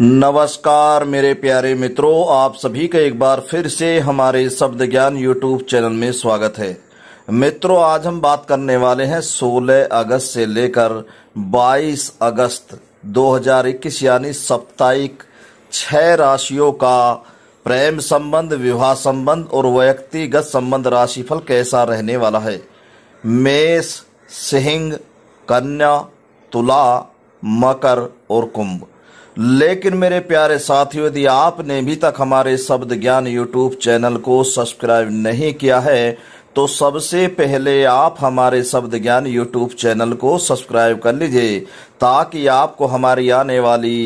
नमस्कार मेरे प्यारे मित्रों आप सभी का एक बार फिर से हमारे शब्द ज्ञान यूट्यूब चैनल में स्वागत है मित्रों आज हम बात करने वाले हैं 16 अगस्त से लेकर 22 अगस्त 2021 यानी साप्ताहिक छह राशियों का प्रेम संबंध विवाह संबंध और व्यक्तिगत संबंध राशिफल कैसा रहने वाला है मेष सिंह कन्या तुला मकर और कुंभ लेकिन मेरे प्यारे साथियों यदि आपने अभी तक हमारे शब्द ज्ञान यूट्यूब चैनल को सब्सक्राइब नहीं किया है तो सबसे पहले आप हमारे शब्द ज्ञान यूट्यूब चैनल को सब्सक्राइब कर लीजिए ताकि आपको हमारी आने वाली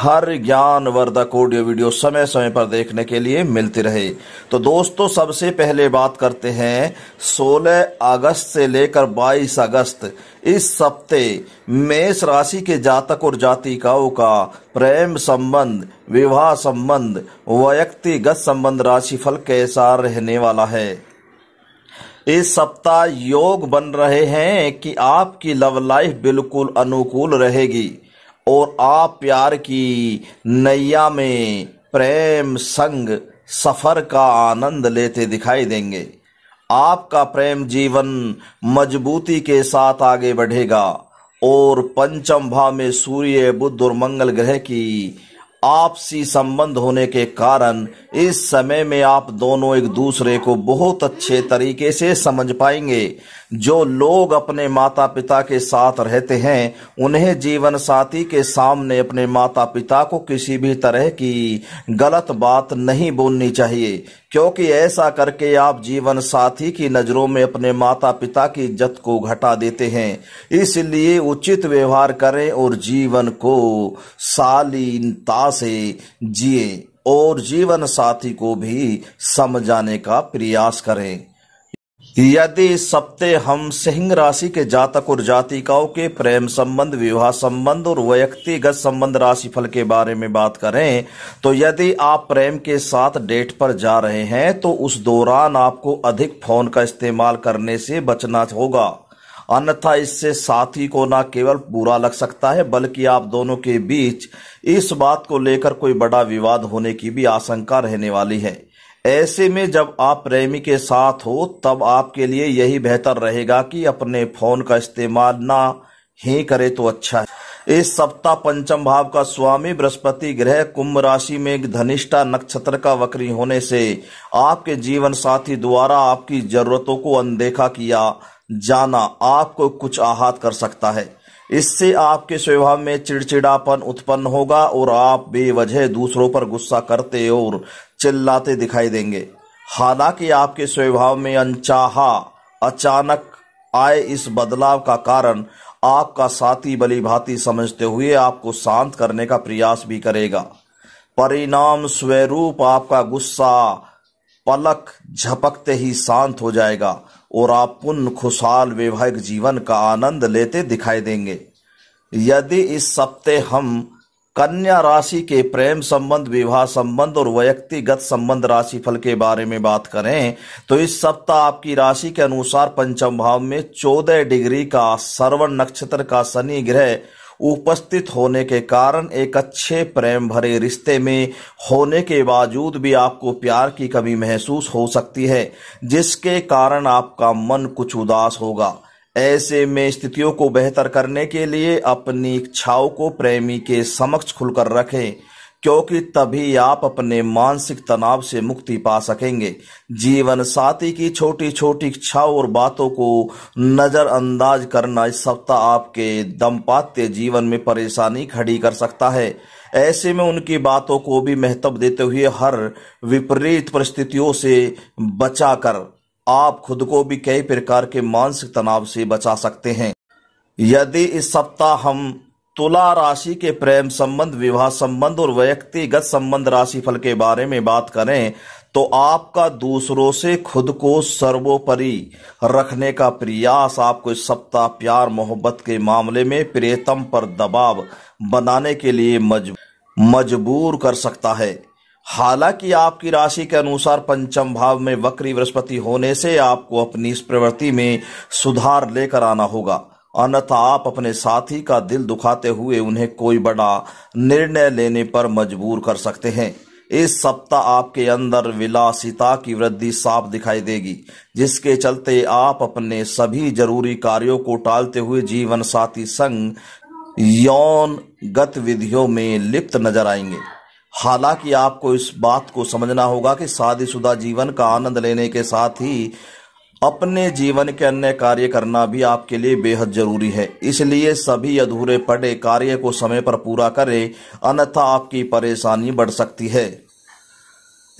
हर ज्ञान वर्धक ऑडियो वीडियो समय समय पर देखने के लिए मिलती रहे तो दोस्तों सबसे पहले बात करते हैं 16 अगस्त से लेकर 22 अगस्त इस सप्ते मेष राशि के जातक और जातिकाओं का प्रेम संबंध विवाह संबंध व्यक्तिगत संबंध फल कैसा रहने वाला है इस सप्ताह योग बन रहे हैं कि आपकी लव लाइफ बिल्कुल अनुकूल रहेगी और आप प्यार की नैया में प्रेम संग सफर का आनंद लेते दिखाई देंगे आपका प्रेम जीवन मजबूती के साथ आगे बढ़ेगा और पंचम भाव में सूर्य बुद्ध और मंगल ग्रह की आपसी संबंध होने के कारण इस समय में आप दोनों एक दूसरे को बहुत अच्छे तरीके से समझ पाएंगे जो लोग अपने माता पिता के साथ रहते हैं उन्हें जीवन साथी के सामने अपने माता पिता को किसी भी तरह की गलत बात नहीं बोलनी चाहिए क्योंकि ऐसा करके आप जीवन साथी की नजरों में अपने माता पिता की इज्जत को घटा देते हैं इसलिए उचित व्यवहार करें और जीवन को शालीनता से जिए और जीवन साथी को भी समझाने का प्रयास करें यदि सप्ते हम सिंह राशि के जातक और जातिकाओं के प्रेम संबंध विवाह संबंध और व्यक्तिगत संबंध राशि फल के बारे में बात करें तो यदि आप प्रेम के साथ डेट पर जा रहे हैं तो उस दौरान आपको अधिक फोन का इस्तेमाल करने से बचना होगा अन्यथा इससे साथी को न केवल बुरा लग सकता है बल्कि आप दोनों के बीच इस बात को लेकर कोई बड़ा विवाद होने की भी आशंका रहने वाली है ऐसे में जब आप प्रेमी के साथ हो तब आपके लिए यही बेहतर रहेगा कि अपने फोन का इस्तेमाल ना ही करे तो अच्छा है इस सप्ताह पंचम भाव का स्वामी बृहस्पति ग्रह कुंभ राशि में धनिष्ठा नक्षत्र का वक्री होने से आपके जीवन साथी द्वारा आपकी जरूरतों को अनदेखा किया जाना आपको कुछ आहत कर सकता है इससे आपके स्वभाव में चिड़चिड़ापन उत्पन्न होगा और आप बेवजह दूसरों पर गुस्सा करते और चिल्लाते दिखाई देंगे हालांकि आपके स्वभाव में अनचाहा अचानक आए इस बदलाव का कारण आपका साथी बली भांति समझते हुए आपको शांत करने का प्रयास भी करेगा परिणाम स्वरूप आपका गुस्सा पलक झपकते ही शांत हो जाएगा और आप पुनः खुशहाल वैवाहिक जीवन का आनंद लेते दिखाई देंगे यदि इस सप्ते हम कन्या राशि के प्रेम संबंध विवाह संबंध और व्यक्तिगत संबंध राशि फल के बारे में बात करें तो इस सप्ताह आपकी राशि के अनुसार पंचम भाव में चौदह डिग्री का श्रवण नक्षत्र का शनि ग्रह उपस्थित होने के कारण एक अच्छे प्रेम भरे रिश्ते में होने के बावजूद भी आपको प्यार की कमी महसूस हो सकती है जिसके कारण आपका मन कुछ उदास होगा ऐसे में स्थितियों को बेहतर करने के लिए अपनी इच्छाओं को प्रेमी के समक्ष खुलकर रखें क्योंकि तभी आप अपने मानसिक तनाव से मुक्ति पा सकेंगे जीवन साथी की छोटी छोटी इच्छाओं और बातों को नज़रअंदाज करना इस सप्ताह आपके दंपात्य जीवन में परेशानी खड़ी कर सकता है ऐसे में उनकी बातों को भी महत्व देते हुए हर विपरीत परिस्थितियों से बचाकर आप खुद को भी कई प्रकार के मानसिक तनाव से बचा सकते हैं यदि इस सप्ताह हम तुला राशि के प्रेम संबंध विवाह संबंध और व्यक्तिगत संबंध राशि फल के बारे में बात करें तो आपका दूसरों से खुद को सर्वोपरि रखने का प्रयास आपको इस सप्ताह प्यार मोहब्बत के मामले में प्रियतम पर दबाव बनाने के लिए मजबूर कर सकता है हालांकि आपकी राशि के अनुसार पंचम भाव में वक्री बृहस्पति होने से आपको अपनी इस प्रवृत्ति में सुधार लेकर आना होगा अन्यथा आप अपने साथी का दिल दुखाते हुए उन्हें कोई बड़ा निर्णय लेने पर मजबूर कर सकते हैं इस सप्ताह आपके अंदर विलासिता की वृद्धि साफ दिखाई देगी जिसके चलते आप अपने सभी जरूरी कार्यों को टालते हुए जीवन साथी संग यौन गतिविधियों में लिप्त नजर आएंगे हालांकि आपको इस बात को समझना होगा कि शादीशुदा जीवन का आनंद लेने के साथ ही अपने जीवन के अन्य कार्य करना भी आपके लिए बेहद जरूरी है इसलिए सभी अधूरे पड़े कार्य को समय पर पूरा करें अन्यथा आपकी परेशानी बढ़ सकती है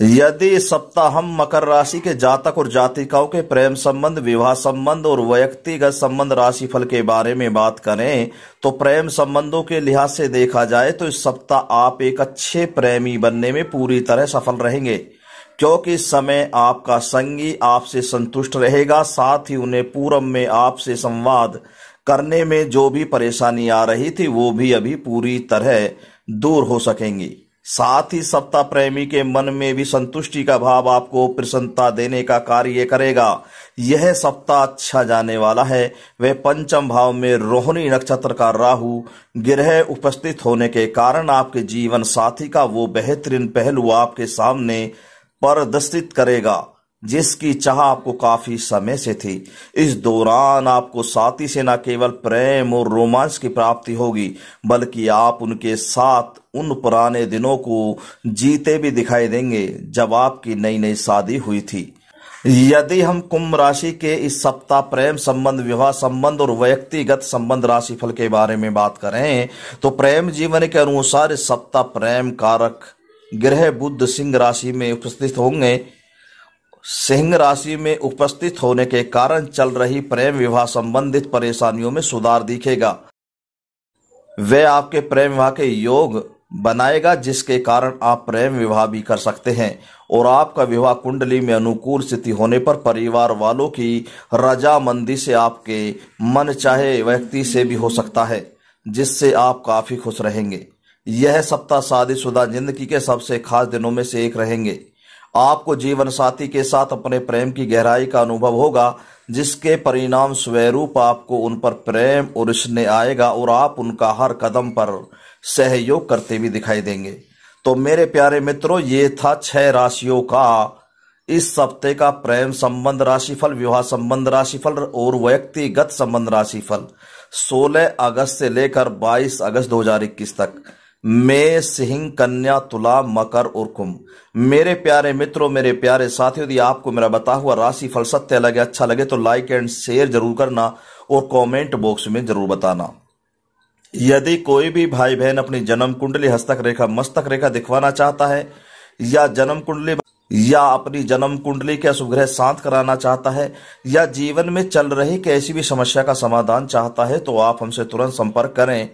यदि सप्ताह मकर राशि के जातक और जातिकाओं के प्रेम संबंध विवाह संबंध और व्यक्तिगत संबंध राशि फल के बारे में बात करें तो प्रेम संबंधों के लिहाज से देखा जाए तो इस सप्ताह आप एक अच्छे प्रेमी बनने में पूरी तरह सफल रहेंगे क्योंकि इस समय आपका संगी आपसे संतुष्ट रहेगा साथ ही उन्हें पूरब में आपसे संवाद करने में जो भी परेशानी आ रही थी वो भी अभी पूरी तरह दूर हो सकेंगी साथ ही सत्ता प्रेमी के मन में भी संतुष्टि का भाव आपको प्रसन्नता देने का कार्य करेगा यह सप्ताह अच्छा जाने वाला है वह पंचम भाव में रोहिणी नक्षत्र का राहु ग्रह उपस्थित होने के कारण आपके जीवन साथी का वो बेहतरीन पहलू आपके सामने प्रदर्शित करेगा जिसकी चाह आपको काफी समय से थी इस दौरान आपको साथी से न केवल प्रेम और रोमांच की प्राप्ति होगी बल्कि आप उनके साथ उन पुराने दिनों को जीते भी दिखाई देंगे जब आपकी नई नई शादी हुई थी यदि हम कुंभ राशि के इस सप्ताह प्रेम संबंध विवाह संबंध और व्यक्तिगत संबंध राशि फल के बारे में बात करें तो प्रेम जीवन के अनुसार इस सप्ताह प्रेम कारक ग्रह बुद्ध सिंह राशि में उपस्थित होंगे सिंह राशि में उपस्थित होने के कारण चल रही प्रेम विवाह संबंधित परेशानियों में सुधार दिखेगा वह आपके प्रेम विवाह के योग बनाएगा जिसके कारण आप प्रेम विवाह भी कर सकते हैं और आपका विवाह कुंडली में अनुकूल स्थिति होने पर परिवार वालों की रजामंदी से आपके मन चाहे व्यक्ति से भी हो सकता है जिससे आप काफी खुश रहेंगे यह सप्ताह शादीशुदा जिंदगी के सबसे खास दिनों में से एक रहेंगे आपको जीवन साथी के साथ अपने प्रेम की गहराई का अनुभव होगा जिसके परिणाम स्वरूप आपको उन पर प्रेम और स्ने आएगा और आप उनका हर कदम पर सहयोग करते हुए दिखाई देंगे तो मेरे प्यारे मित्रों ये था छह राशियों का इस सप्ते का प्रेम संबंध राशिफल विवाह संबंध राशिफल और व्यक्तिगत संबंध राशिफल 16 अगस्त से लेकर 22 अगस्त 2021 तक मैं सिंह कन्या तुला मकर और कुंभ मेरे प्यारे मित्रों मेरे प्यारे साथियों यदि आपको मेरा बता हुआ राशि फल सत्य लगे अच्छा लगे तो लाइक एंड शेयर जरूर करना और कमेंट बॉक्स में जरूर बताना यदि कोई भी भाई बहन अपनी जन्म कुंडली हस्तक रेखा मस्तक रेखा दिखवाना चाहता है या जन्म कुंडली या अपनी जन्म कुंडली के अशुभ ग्रह शांत कराना चाहता है या जीवन में चल रही कैसी भी समस्या का समाधान चाहता है तो आप हमसे तुरंत संपर्क करें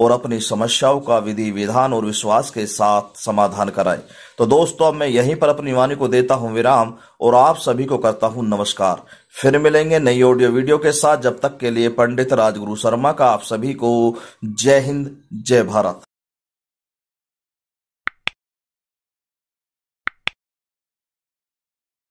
और अपनी समस्याओं का विधि विधान और विश्वास के साथ समाधान कराए तो दोस्तों अब मैं यहीं पर अपनी वाणी को देता हूं विराम और आप सभी को करता हूं नमस्कार फिर मिलेंगे नई ऑडियो वीडियो के साथ जब तक के लिए पंडित राजगुरु शर्मा का आप सभी को जय हिंद जय भारत